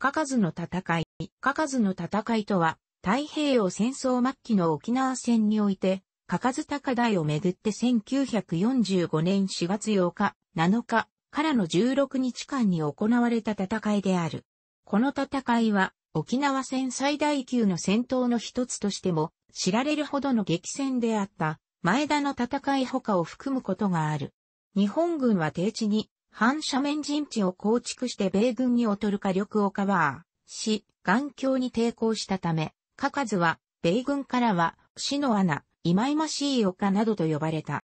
カカズの戦い。カカズの戦いとは、太平洋戦争末期の沖縄戦において、カカズ高台をめぐって1945年4月8日、7日からの16日間に行われた戦いである。この戦いは、沖縄戦最大級の戦闘の一つとしても、知られるほどの激戦であった、前田の戦い他を含むことがある。日本軍は定地に反斜面陣地を構築して米軍に劣る火力をカバーし、眼鏡に抵抗したため、カカズは、米軍からは、死の穴、忌々しい丘などと呼ばれた。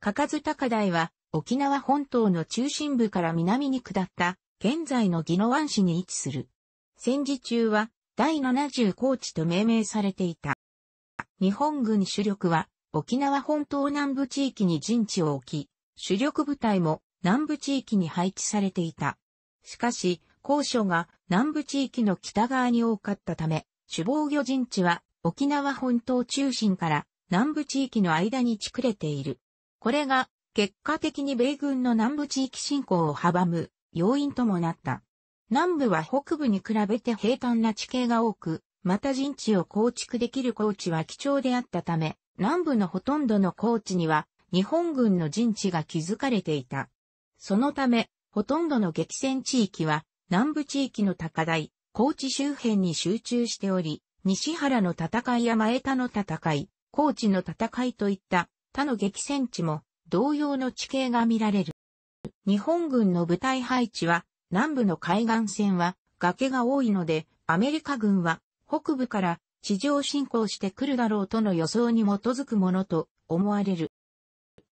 カカズ高台は、沖縄本島の中心部から南に下った、現在の宜野湾市に位置する。戦時中は、第70高地と命名されていた。日本軍主力は、沖縄本島南部地域に陣地を置き、主力部隊も南部地域に配置されていた。しかし、高所が南部地域の北側に多かったため、首謀魚陣地は沖縄本島中心から南部地域の間に蓄れている。これが結果的に米軍の南部地域侵攻を阻む要因ともなった。南部は北部に比べて平坦な地形が多く、また陣地を構築できる高地は貴重であったため、南部のほとんどの高地には日本軍の陣地が築かれていた。そのため、ほとんどの激戦地域は、南部地域の高台、高知周辺に集中しており、西原の戦いや前田の戦い、高知の戦いといった他の激戦地も同様の地形が見られる。日本軍の部隊配置は南部の海岸線は崖が多いのでアメリカ軍は北部から地上侵攻してくるだろうとの予想に基づくものと思われる。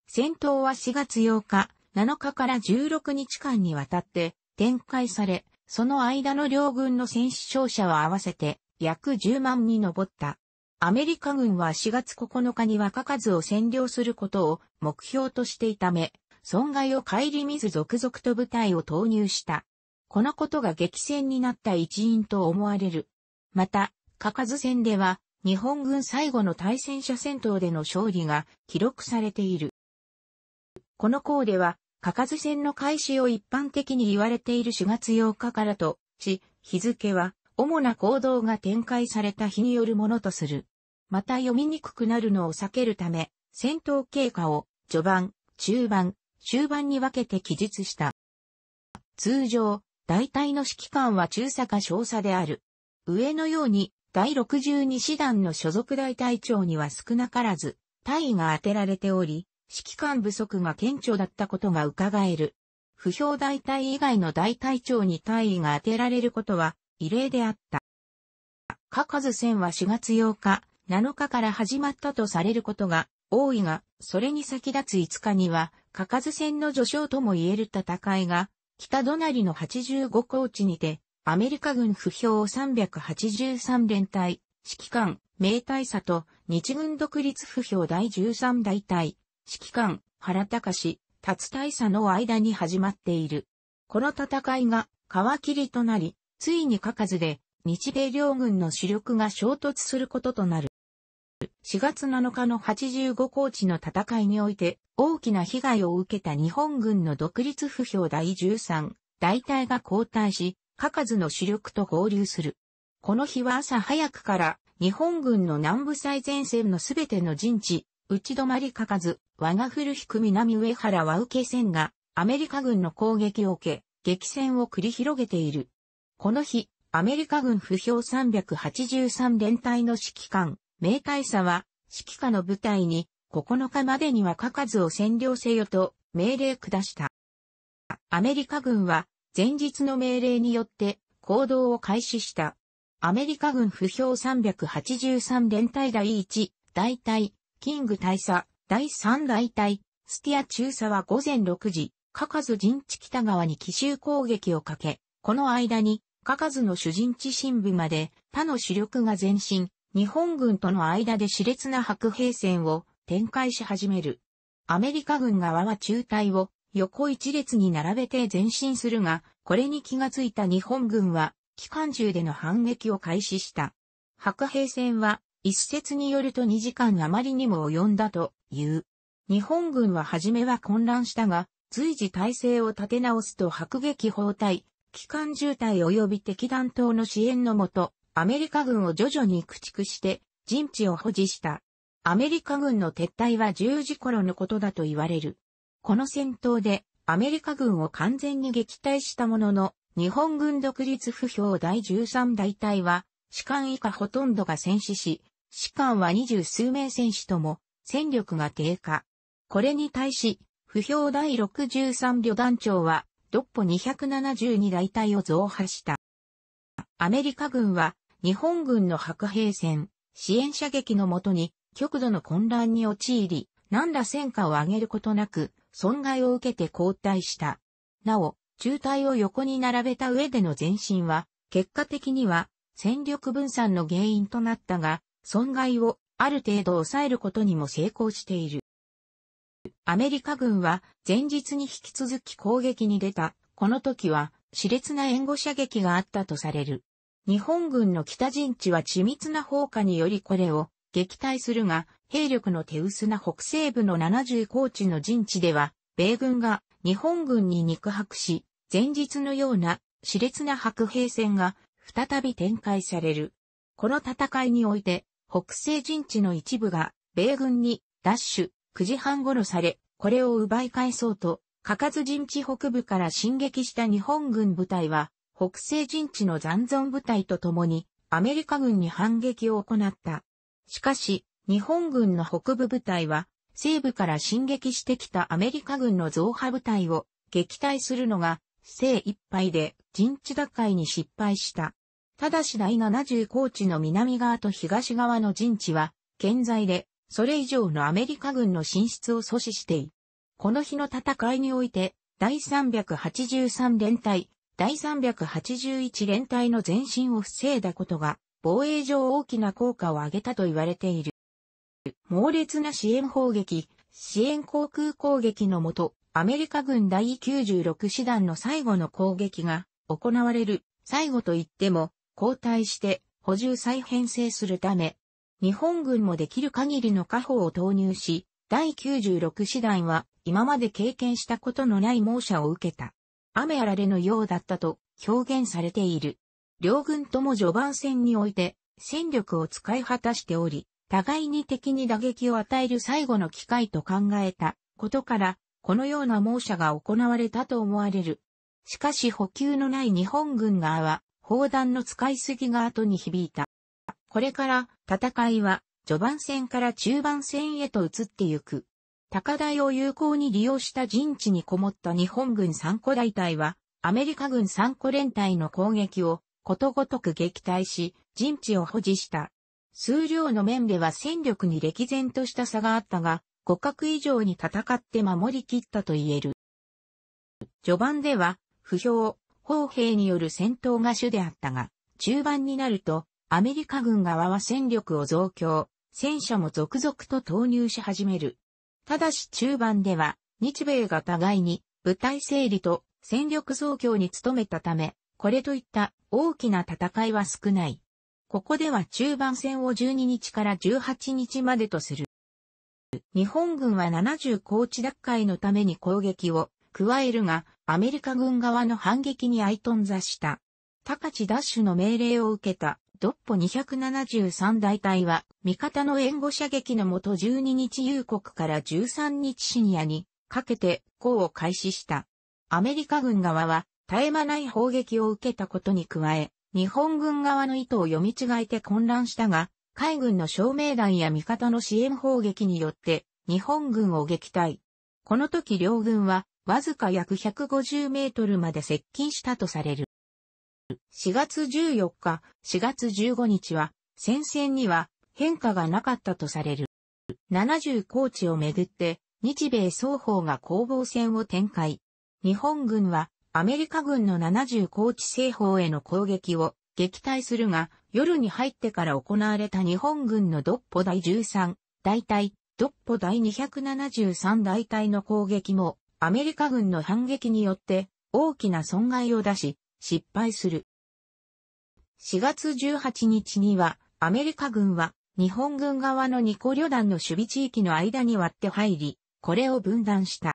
戦闘は4月8日、7日から16日間にわたって展開され、その間の両軍の戦死傷者は合わせて約10万に上った。アメリカ軍は4月9日に若数を占領することを目標としていため、損害を顧みず続々と部隊を投入した。このことが激戦になった一因と思われる。また、カカズ戦では、日本軍最後の対戦車戦闘での勝利が記録されている。この項では、かかず戦の開始を一般的に言われている4月8日からとし、日付は主な行動が展開された日によるものとする。また読みにくくなるのを避けるため、戦闘経過を序盤、中盤、終盤に分けて記述した。通常、大体の指揮官は中佐か少佐である。上のように、第62師団の所属大隊長には少なからず、隊位が当てられており、指揮官不足が顕著だったことが伺える。不評大隊以外の大隊長に大尉が当てられることは異例であった。かかず戦は4月8日、7日から始まったとされることが多いが、それに先立つ5日には、かかず戦の序章とも言える戦いが、北隣の85高地にて、アメリカ軍不評383連隊、指揮官、明大佐と日軍独立不評第13大隊、指揮官、原隆、達大佐の間に始まっている。この戦いが皮切りとなり、ついにかかずで日米両軍の主力が衝突することとなる。4月7日の85高地の戦いにおいて大きな被害を受けた日本軍の独立不評第13大隊が交代し、かかずの主力と合流する。この日は朝早くから日本軍の南部最前線のすべての陣地、打ち止まりかかず、我が古引く南上原は受け戦が、アメリカ軍の攻撃を受け、激戦を繰り広げている。この日、アメリカ軍不評383連隊の指揮官、明大佐は、指揮下の部隊に、9日までにはかかずを占領せよと、命令下した。アメリカ軍は、前日の命令によって、行動を開始した。アメリカ軍不評383連隊第1、大隊、キング大佐、第三大隊、スティア中佐は午前6時、カカズ陣地北側に奇襲攻撃をかけ、この間に、カカズの主陣地深部まで、他の主力が前進、日本軍との間で熾烈な白兵戦を展開し始める。アメリカ軍側は中隊を横一列に並べて前進するが、これに気がついた日本軍は、機関銃での反撃を開始した。白兵戦は一説によると2時間余りにも及んだという。日本軍は初めは混乱したが、随時体制を立て直すと迫撃砲隊、機関渋滞及び敵弾頭の支援のもと、アメリカ軍を徐々に駆逐して、陣地を保持した。アメリカ軍の撤退は10時頃のことだと言われる。この戦闘で、アメリカ軍を完全に撃退したものの、日本軍独立不評第13大隊は、士官以下ほとんどが戦死し、士官は二十数名戦士とも戦力が低下。これに対し、不評第63旅団長は、独歩272大隊を増派した。アメリカ軍は、日本軍の白兵戦、支援射撃のもとに、極度の混乱に陥り、何ら戦果を上げることなく、損害を受けて後退した。なお、中隊を横に並べた上での前進は、結果的には、戦力分散の原因となったが、損害をある程度抑えることにも成功している。アメリカ軍は前日に引き続き攻撃に出た。この時は熾烈な援護射撃があったとされる。日本軍の北陣地は緻密な砲火によりこれを撃退するが、兵力の手薄な北西部の70高地の陣地では、米軍が日本軍に肉薄し、前日のような熾烈な白兵戦が再び展開される。この戦いにおいて、北西陣地の一部が、米軍に、ダッシュ、9時半頃され、これを奪い返そうと、かかず陣地北部から進撃した日本軍部隊は、北西陣地の残存部隊と共に、アメリカ軍に反撃を行った。しかし、日本軍の北部部隊は、西部から進撃してきたアメリカ軍の増派部隊を撃退するのが、精一杯で陣地打開に失敗した。ただし第70高地の南側と東側の陣地は、健在で、それ以上のアメリカ軍の進出を阻止してい。この日の戦いにおいて、第383連隊、第381連隊の前進を防いだことが、防衛上大きな効果を上げたと言われている。猛烈な支援砲撃、支援航空攻撃のもと、アメリカ軍第96師団の最後の攻撃が行われる。最後と言っても、交代して補充再編成するため、日本軍もできる限りの家宝を投入し、第96師団は今まで経験したことのない猛射を受けた。雨あられのようだったと表現されている。両軍とも序盤戦において戦力を使い果たしており、互いに敵に打撃を与える最後の機会と考えたことから、このような猛射が行われたと思われる。しかし補給のない日本軍側は、砲弾の使いすぎが後に響いた。これから戦いは序盤戦から中盤戦へと移ってゆく。高台を有効に利用した陣地にこもった日本軍3個大隊は、アメリカ軍3個連隊の攻撃をことごとく撃退し、陣地を保持した。数量の面では戦力に歴然とした差があったが、互角以上に戦って守り切ったと言える。序盤では、不評、砲兵による戦闘が主であったが、中盤になると、アメリカ軍側は戦力を増強、戦車も続々と投入し始める。ただし中盤では、日米が互いに部隊整理と戦力増強に努めたため、これといった大きな戦いは少ない。ここでは中盤戦を12日から18日までとする。日本軍は70高地奪回のために攻撃を加えるが、アメリカ軍側の反撃に相頓挫した。高地ダッシュの命令を受けた、ドッポ273大隊は、味方の援護射撃のもと12日夕刻から13日深夜に、かけて、攻を開始した。アメリカ軍側は、絶え間ない砲撃を受けたことに加え、日本軍側の意図を読み違えて混乱したが、海軍の照明弾や味方の支援砲撃によって、日本軍を撃退。この時両軍は、わずか約150メートルまで接近したとされる。4月14日、4月15日は、戦線には変化がなかったとされる。70高地をめぐって、日米双方が攻防戦を展開。日本軍は、アメリカ軍の70高地西方への攻撃を撃退するが、夜に入ってから行われた日本軍のドッポ第13、大隊、ドッポ第273大隊の攻撃も、アメリカ軍の反撃によって大きな損害を出し、失敗する。4月18日には、アメリカ軍は日本軍側の2個旅団の守備地域の間に割って入り、これを分断した。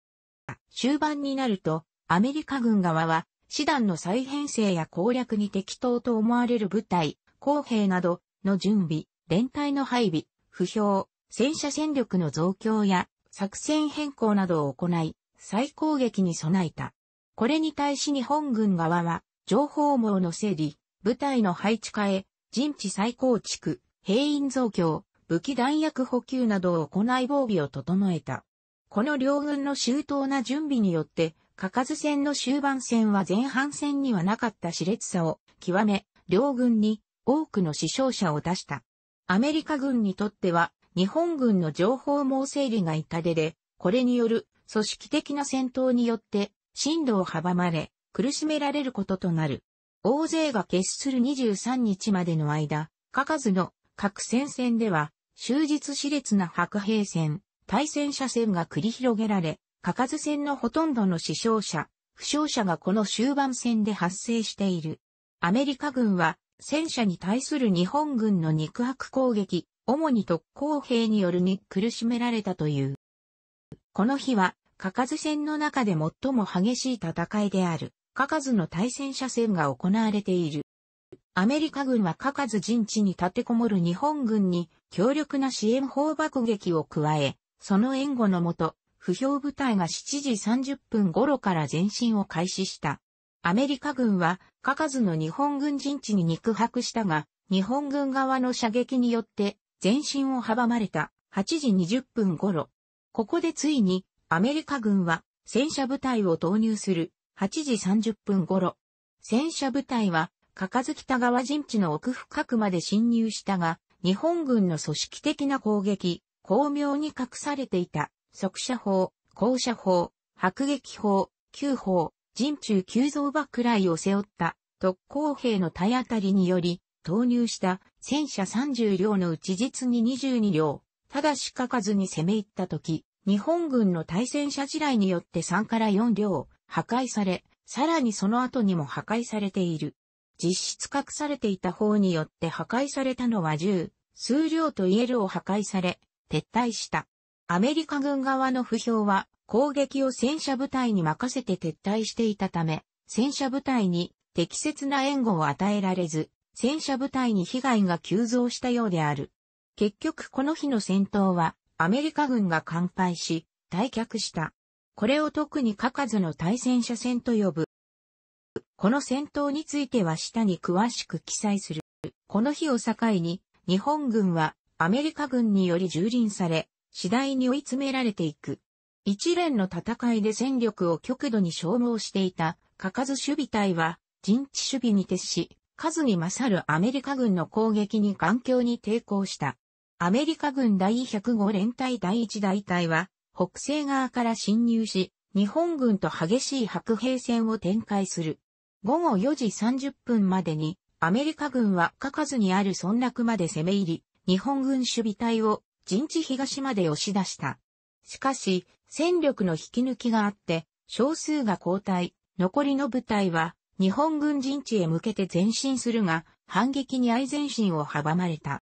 終盤になると、アメリカ軍側は、師団の再編成や攻略に適当と思われる部隊、公兵などの準備、連隊の配備、不評、戦車戦力の増強や作戦変更などを行い、再攻撃に備えた。これに対し日本軍側は、情報網の整理、部隊の配置化へ、陣地再構築、兵員増強、武器弾薬補給などを行い防備を整えた。この両軍の周到な準備によって、かかず戦の終盤戦は前半戦にはなかった熾烈さを極め、両軍に多くの死傷者を出した。アメリカ軍にとっては、日本軍の情報網整理が痛手で、これによる組織的な戦闘によって、進路を阻まれ、苦しめられることとなる。大勢が決する23日までの間、かかずの各戦線では、終日熾烈な白兵戦、対戦車戦が繰り広げられ、かかず戦のほとんどの死傷者、負傷者がこの終盤戦で発生している。アメリカ軍は、戦車に対する日本軍の肉薄攻撃、主に特攻兵によるに苦しめられたという。この日は、カカズ戦の中で最も激しい戦いである、カカズの対戦車戦が行われている。アメリカ軍はカカズ陣地に立てこもる日本軍に強力な支援砲爆撃を加え、その援護のもと、不評部隊が7時30分頃から前進を開始した。アメリカ軍は、カカズの日本軍陣地に肉薄したが、日本軍側の射撃によって前進を阻まれた8時20分頃。ここでついにアメリカ軍は戦車部隊を投入する8時30分頃。戦車部隊は、かかずた川陣地の奥深くまで侵入したが、日本軍の組織的な攻撃、巧妙に隠されていた、速射砲、高射砲、迫撃砲、急砲、陣中急増爆雷を背負った特攻兵の体当たりにより、投入した戦車30両のうち実に22両、ただしかかずに攻め入った時、日本軍の対戦車地雷によって3から4両破壊され、さらにその後にも破壊されている。実質隠されていた方によって破壊されたのは10、数量と言えるを破壊され、撤退した。アメリカ軍側の不評は、攻撃を戦車部隊に任せて撤退していたため、戦車部隊に適切な援護を与えられず、戦車部隊に被害が急増したようである。結局この日の戦闘は、アメリカ軍が完敗し、退却した。これを特に書かずの対戦車戦と呼ぶ。この戦闘については下に詳しく記載する。この日を境に、日本軍はアメリカ軍により蹂躙され、次第に追い詰められていく。一連の戦いで戦力を極度に消耗していた、かかず守備隊は、陣地守備に徹し、数に勝るアメリカ軍の攻撃に頑強に抵抗した。アメリカ軍第105連隊第1大隊は、北西側から侵入し、日本軍と激しい白兵戦を展開する。午後4時30分までに、アメリカ軍はかかずにある村落まで攻め入り、日本軍守備隊を陣地東まで押し出した。しかし、戦力の引き抜きがあって、少数が交代、残りの部隊は日本軍陣地へ向けて前進するが、反撃に相前進を阻まれた。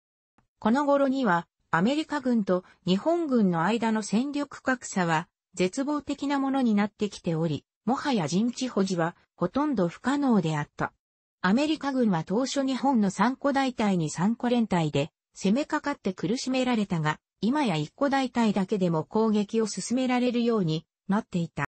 この頃には、アメリカ軍と日本軍の間の戦力格差は絶望的なものになってきており、もはや陣地保持はほとんど不可能であった。アメリカ軍は当初日本の3個大隊に3個連隊で攻めかかって苦しめられたが、今や1個大隊だけでも攻撃を進められるようになっていた。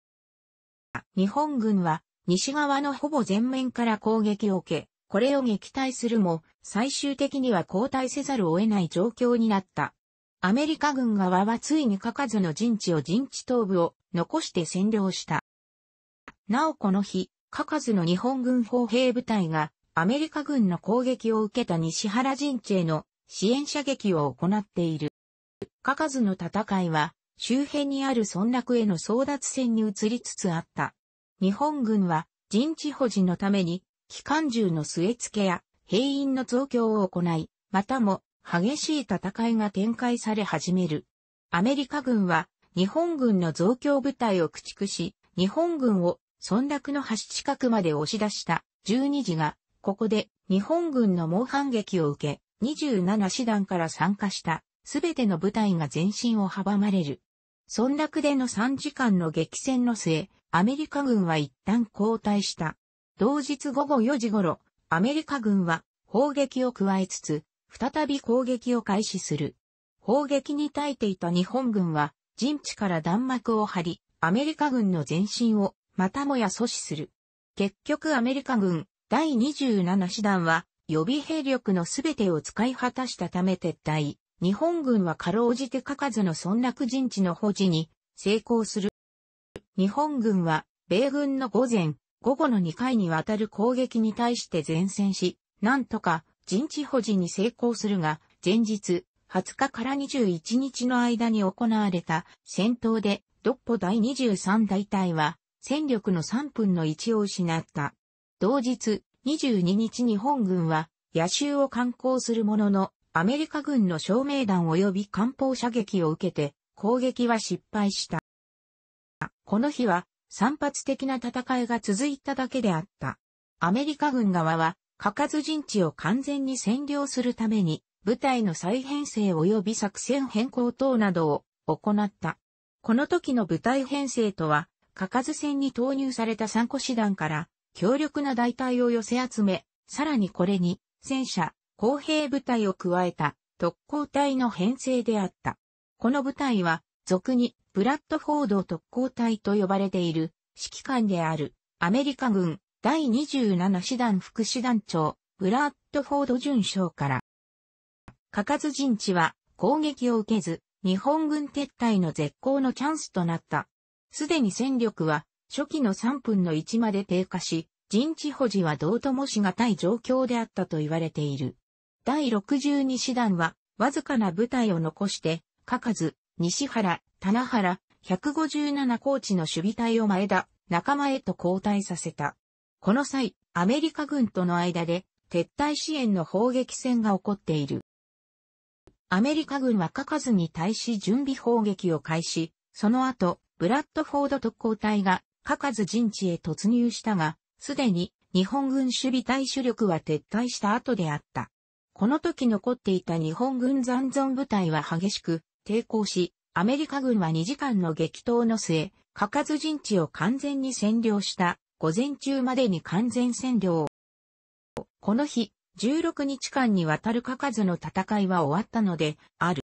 日本軍は西側のほぼ全面から攻撃を受け、これを撃退するも、最終的には後退せざるを得ない状況になった。アメリカ軍側はついに書かずの陣地を陣地東部を残して占領した。なおこの日、書かずの日本軍砲兵部隊がアメリカ軍の攻撃を受けた西原陣地への支援射撃を行っている。書かずの戦いは周辺にある村落への争奪戦に移りつつあった。日本軍は陣地保持のために機関銃の据え付けや兵員の増強を行い、またも激しい戦いが展開され始める。アメリカ軍は日本軍の増強部隊を駆逐し、日本軍を村落の橋近くまで押し出した12時が、ここで日本軍の猛反撃を受け、27師団から参加したすべての部隊が前進を阻まれる。村落での3時間の激戦の末、アメリカ軍は一旦交代した。同日午後4時頃、アメリカ軍は砲撃を加えつつ、再び攻撃を開始する。砲撃に耐えていた日本軍は、陣地から弾幕を張り、アメリカ軍の前進を、またもや阻止する。結局アメリカ軍、第27師団は、予備兵力のすべてを使い果たしたため撤退。日本軍はかろうじて書かずの村落陣地の保持に成功する。日本軍は米軍の午前午後の2回にわたる攻撃に対して前線し、なんとか陣地保持に成功するが、前日20日から21日の間に行われた戦闘で、ドッポ第23大隊は戦力の3分の1を失った。同日22日日本軍は野州を観光するものの、アメリカ軍の照明弾及び艦砲射撃を受けて攻撃は失敗した。この日は散発的な戦いが続いただけであった。アメリカ軍側は、かかず陣地を完全に占領するために、部隊の再編成及び作戦変更等などを行った。この時の部隊編成とは、かかず戦に投入された参考師団から、強力な大隊を寄せ集め、さらにこれに、戦車、工兵部隊を加えた特攻隊の編成であった。この部隊は、俗にプラットフォード特攻隊と呼ばれている指揮官であるアメリカ軍第27師団副師団長ブラッドフォード准将から。かかず陣地は攻撃を受けず日本軍撤退の絶好のチャンスとなった。すでに戦力は初期の3分の1まで低下し、陣地保持はどうともしがたい状況であったと言われている。第62師団は、わずかな部隊を残して、かかず、西原、棚原、157コーチの守備隊を前田、仲間へと交代させた。この際、アメリカ軍との間で撤退支援の砲撃戦が起こっている。アメリカ軍は書かずに対し準備砲撃を開始、その後、ブラッドフォード特攻隊が書かず陣地へ突入したが、すでに日本軍守備隊主力は撤退した後であった。この時残っていた日本軍残存部隊は激しく抵抗し、アメリカ軍は2時間の激闘の末、かかず陣地を完全に占領した午前中までに完全占領。この日、16日間にわたるかかずの戦いは終わったので、ある。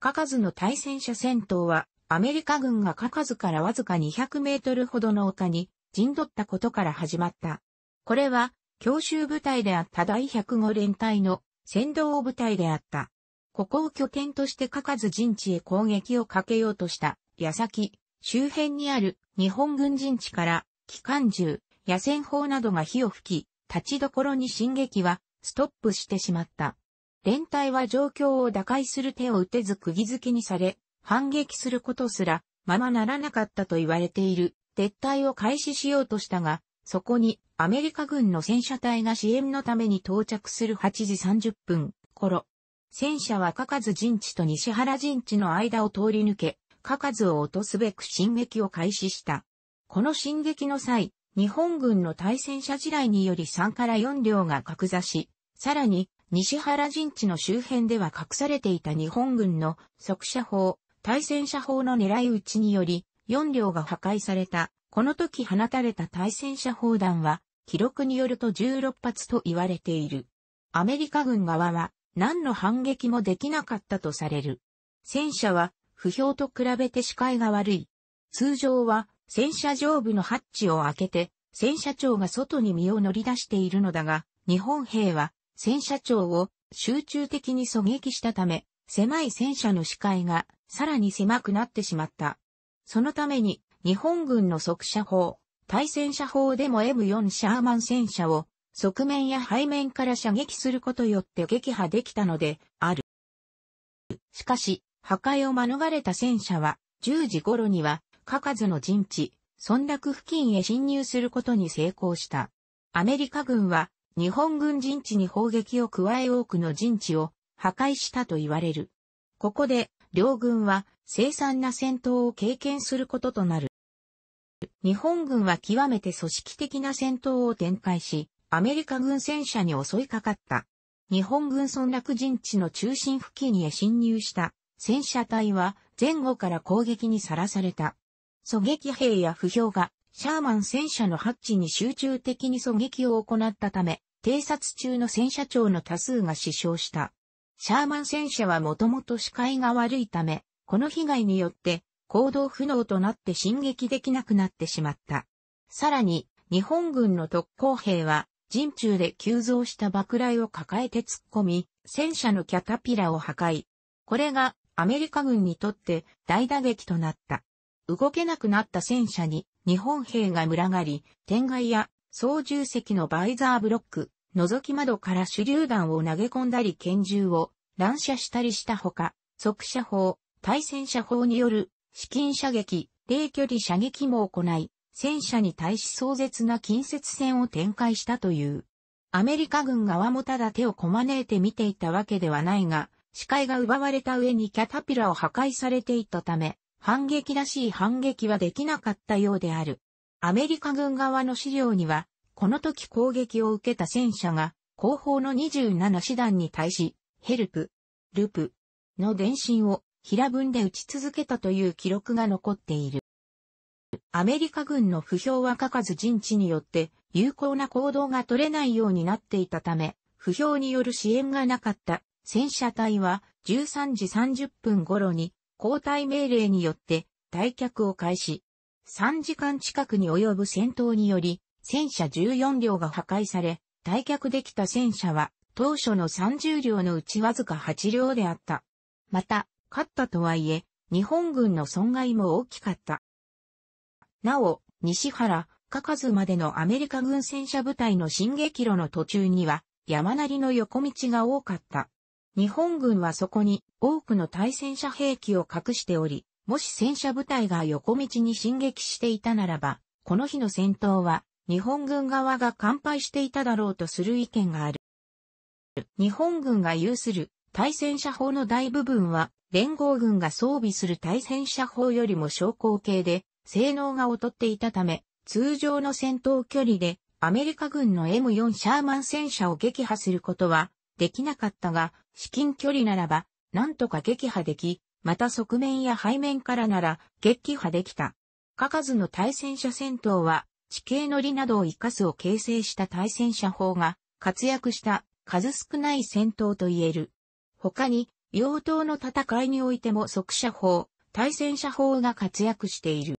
かかずの対戦車戦闘は、アメリカ軍がかかずからわずか200メートルほどの丘に陣取ったことから始まった。これは、強襲部隊であった第105連隊の先導部隊であった。ここを拠点としてかかず陣地へ攻撃をかけようとした、矢先、周辺にある日本軍陣地から機関銃、野戦砲などが火を吹き、立ちどころに進撃はストップしてしまった。連隊は状況を打開する手を打てず釘付けにされ、反撃することすらままならなかったと言われている撤退を開始しようとしたが、そこにアメリカ軍の戦車隊が支援のために到着する8時30分頃、戦車はかかず陣地と西原陣地の間を通り抜け、かかずを落とすべく進撃を開始した。この進撃の際、日本軍の対戦車地雷により3から4両が格座し、さらに、西原陣地の周辺では隠されていた日本軍の速射砲、対戦車砲の狙い撃ちにより、4両が破壊された。この時放たれた対戦車砲弾は、記録によると16発と言われている。アメリカ軍側は、何の反撃もできなかったとされる。戦車は不評と比べて視界が悪い。通常は戦車上部のハッチを開けて戦車長が外に身を乗り出しているのだが、日本兵は戦車長を集中的に狙撃したため、狭い戦車の視界がさらに狭くなってしまった。そのために日本軍の速射砲、対戦車砲でも M4 シャーマン戦車を側面や背面から射撃することよって撃破できたのである。しかし、破壊を免れた戦車は、10時頃には、かかずの陣地、村落付近へ侵入することに成功した。アメリカ軍は、日本軍陣地に砲撃を加え多くの陣地を破壊したと言われる。ここで、両軍は凄惨な戦闘を経験することとなる。日本軍は極めて組織的な戦闘を展開し、アメリカ軍戦車に襲いかかった。日本軍村落陣地の中心付近へ侵入した戦車隊は前後から攻撃にさらされた。狙撃兵や不評がシャーマン戦車のハッチに集中的に狙撃を行ったため、偵察中の戦車長の多数が死傷した。シャーマン戦車はもともと視界が悪いため、この被害によって行動不能となって進撃できなくなってしまった。さらに、日本軍の特攻兵は陣中で急増した爆雷を抱えて突っ込み、戦車のキャタピラを破壊。これがアメリカ軍にとって大打撃となった。動けなくなった戦車に日本兵が群がり、天外や操縦席のバイザーブロック、覗き窓から手榴弾を投げ込んだり拳銃を乱射したりしたほか、速射砲、対戦車砲による至近射撃、低距離射撃も行い、戦車に対し壮絶な近接戦を展開したという。アメリカ軍側もただ手をこまねいて見ていたわけではないが、視界が奪われた上にキャタピラを破壊されていたため、反撃らしい反撃はできなかったようである。アメリカ軍側の資料には、この時攻撃を受けた戦車が、後方の27師団に対し、ヘルプ、ルプの電信を平文で撃ち続けたという記録が残っている。アメリカ軍の不評は書かず陣地によって有効な行動が取れないようになっていたため、不評による支援がなかった戦車隊は13時30分頃に交代命令によって退却を開始。3時間近くに及ぶ戦闘により戦車14両が破壊され、退却できた戦車は当初の30両のうちわずか8両であった。また、勝ったとはいえ、日本軍の損害も大きかった。なお、西原、かかずまでのアメリカ軍戦車部隊の進撃路の途中には、山なりの横道が多かった。日本軍はそこに多くの対戦車兵器を隠しており、もし戦車部隊が横道に進撃していたならば、この日の戦闘は日本軍側が完敗していただろうとする意見がある。日本軍が有する対戦車砲の大部分は、連合軍が装備する対戦車砲よりも昇降系で、性能が劣っていたため、通常の戦闘距離でアメリカ軍の M4 シャーマン戦車を撃破することはできなかったが、至近距離ならば、なんとか撃破でき、また側面や背面からなら撃破できた。カカの対戦車戦闘は、地形の利などを活かすを形成した対戦車砲が活躍した数少ない戦闘と言える。他に、妖刀の戦いにおいても即射砲、対戦車砲が活躍している。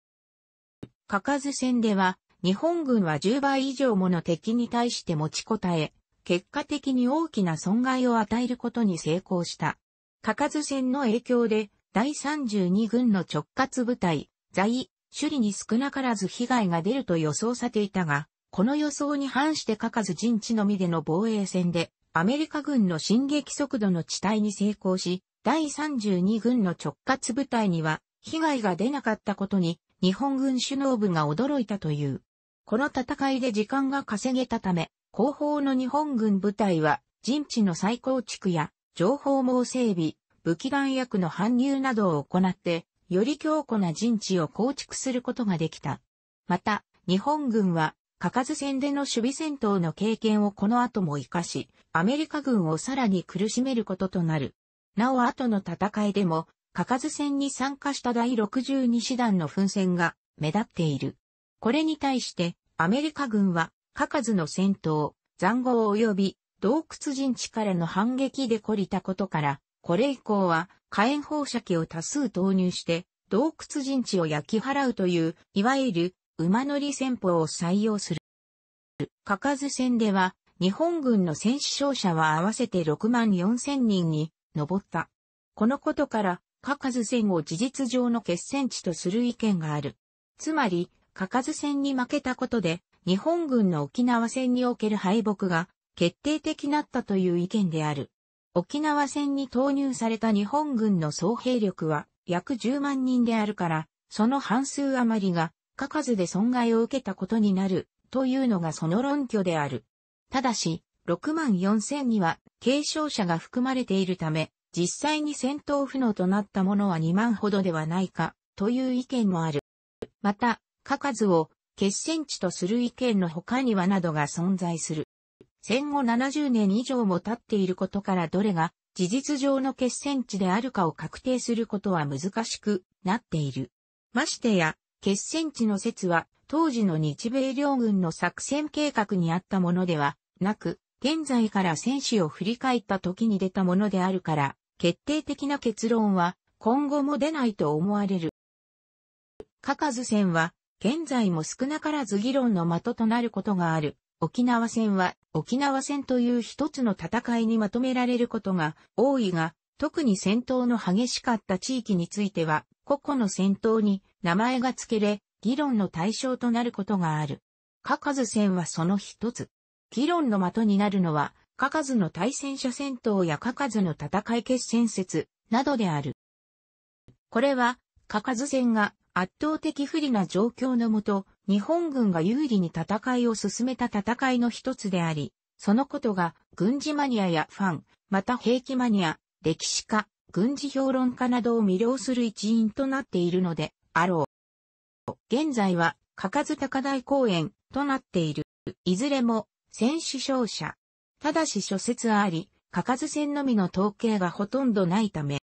かかず戦では、日本軍は10倍以上もの敵に対して持ちこたえ、結果的に大きな損害を与えることに成功した。かかず戦の影響で、第32軍の直轄部隊、在、首里に少なからず被害が出ると予想されていたが、この予想に反してかかず陣地のみでの防衛戦で、アメリカ軍の進撃速度の地帯に成功し、第32軍の直轄部隊には被害が出なかったことに日本軍首脳部が驚いたという。この戦いで時間が稼げたため、後方の日本軍部隊は陣地の再構築や情報網整備、武器弾薬の搬入などを行って、より強固な陣地を構築することができた。また、日本軍は、かかず戦での守備戦闘の経験をこの後も活かし、アメリカ軍をさらに苦しめることとなる。なお後の戦いでも、かかず戦に参加した第62師団の奮戦が目立っている。これに対して、アメリカ軍は、かかずの戦闘、残壕及び洞窟陣地からの反撃で懲りたことから、これ以降は火炎放射器を多数投入して、洞窟陣地を焼き払うという、いわゆる馬乗り戦法を採用する。かかず戦では、日本軍の戦死傷者は合わせて6万4千人に上った。このことから、かかず戦を事実上の決戦地とする意見がある。つまり、かかず戦に負けたことで、日本軍の沖縄戦における敗北が決定的なったという意見である。沖縄戦に投入された日本軍の総兵力は約10万人であるから、その半数余りが、かかずで損害を受けたことになる、というのがその論拠である。ただし、6万4千には、軽傷者が含まれているため、実際に戦闘不能となったものは2万ほどではないか、という意見もある。また、過数を決戦地とする意見の他にはなどが存在する。戦後70年以上も経っていることからどれが事実上の決戦地であるかを確定することは難しくなっている。ましてや、決戦地の説は当時の日米両軍の作戦計画にあったものではなく、現在から戦士を振り返った時に出たものであるから、決定的な結論は今後も出ないと思われる。カカズ戦は現在も少なからず議論の的となることがある。沖縄戦は沖縄戦という一つの戦いにまとめられることが多いが、特に戦闘の激しかった地域については、個々の戦闘に名前が付けれ、議論の対象となることがある。カカズ戦はその一つ。議論の的になるのは、カカズの対戦車戦闘やカカズの戦い決戦説などである。これは、カカズ戦が圧倒的不利な状況のもと、日本軍が有利に戦いを進めた戦いの一つであり、そのことが軍事マニアやファン、また兵器マニア、歴史家、軍事評論家などを魅了する一因となっているのであろう。現在は、かかず高台公園となっている。いずれも、戦死勝者、ただし諸説あり、書かず線のみの統計がほとんどないため、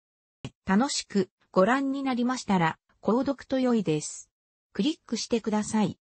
楽しくご覧になりましたら、購読と良いです。クリックしてください。